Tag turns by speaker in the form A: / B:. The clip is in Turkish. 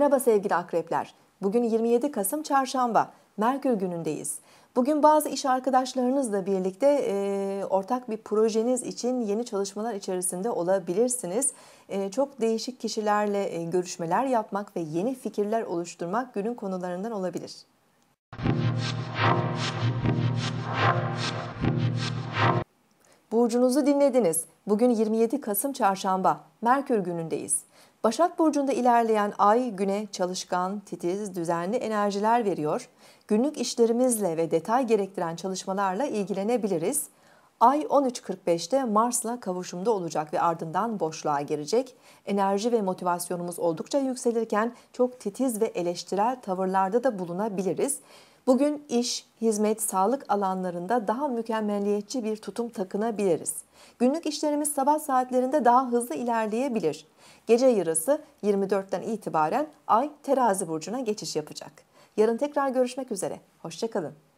A: Merhaba sevgili akrepler. Bugün 27 Kasım Çarşamba. Merkür günündeyiz. Bugün bazı iş arkadaşlarınızla birlikte e, ortak bir projeniz için yeni çalışmalar içerisinde olabilirsiniz. E, çok değişik kişilerle e, görüşmeler yapmak ve yeni fikirler oluşturmak günün konularından olabilir. Burcunuzu dinlediniz. Bugün 27 Kasım Çarşamba, Merkür günündeyiz. Başak Burcu'nda ilerleyen ay güne çalışkan, titiz, düzenli enerjiler veriyor. Günlük işlerimizle ve detay gerektiren çalışmalarla ilgilenebiliriz. Ay 13.45'te Mars'la kavuşumda olacak ve ardından boşluğa girecek. Enerji ve motivasyonumuz oldukça yükselirken çok titiz ve eleştirel tavırlarda da bulunabiliriz. Bugün iş, hizmet, sağlık alanlarında daha mükemmeliyetçi bir tutum takınabiliriz. Günlük işlerimiz sabah saatlerinde daha hızlı ilerleyebilir. Gece yarısı 24'ten itibaren Ay terazi burcuna geçiş yapacak. Yarın tekrar görüşmek üzere. Hoşçakalın.